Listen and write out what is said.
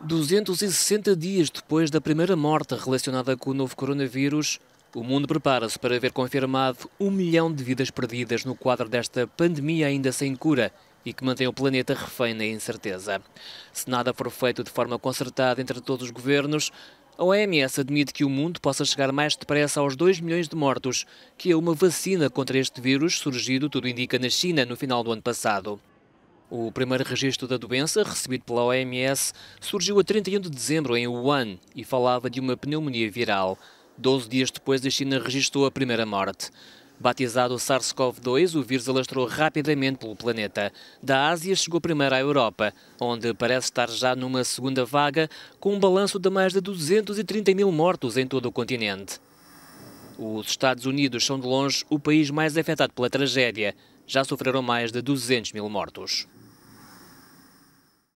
260 dias depois da primeira morte relacionada com o novo coronavírus, o mundo prepara-se para ver confirmado um milhão de vidas perdidas no quadro desta pandemia ainda sem cura e que mantém o planeta refém na incerteza. Se nada for feito de forma concertada entre todos os governos, a OMS admite que o mundo possa chegar mais depressa aos 2 milhões de mortos, que é uma vacina contra este vírus surgido, tudo indica, na China no final do ano passado. O primeiro registro da doença, recebido pela OMS, surgiu a 31 de dezembro em Wuhan e falava de uma pneumonia viral. Doze dias depois, a China registrou a primeira morte. Batizado SARS-CoV-2, o vírus alastrou rapidamente pelo planeta. Da Ásia chegou primeiro à Europa, onde parece estar já numa segunda vaga, com um balanço de mais de 230 mil mortos em todo o continente. Os Estados Unidos são de longe o país mais afetado pela tragédia. Já sofreram mais de 200 mil mortos.